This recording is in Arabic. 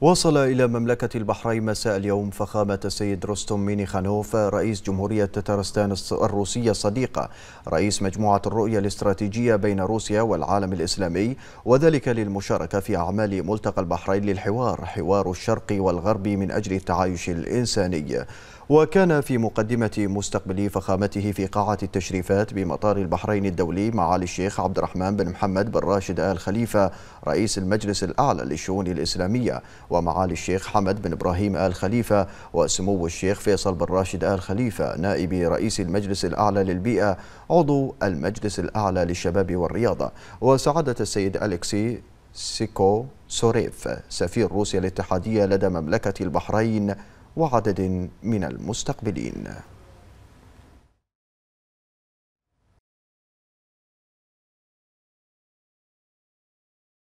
وصل إلى مملكة البحرين مساء اليوم فخامة السيد رستم مينيخانوف رئيس جمهورية تترستان الروسية الصديقة رئيس مجموعة الرؤية الاستراتيجية بين روسيا والعالم الإسلامي وذلك للمشاركة في أعمال ملتقى البحرين للحوار حوار الشرق والغرب من أجل التعايش الإنساني وكان في مقدمة مستقبل فخامته في قاعة التشريفات بمطار البحرين الدولي معالي الشيخ عبد الرحمن بن محمد بن راشد آل خليفة رئيس المجلس الأعلى للشؤون الإسلامية ومعالي الشيخ حمد بن إبراهيم آل خليفة وسمو الشيخ فيصل بن راشد آل خليفة نائب رئيس المجلس الأعلى للبيئة عضو المجلس الأعلى للشباب والرياضة وسعادة السيد أليكسي سيكو سوريف سفير روسيا الاتحادية لدى مملكة البحرين وعدد من المستقبلين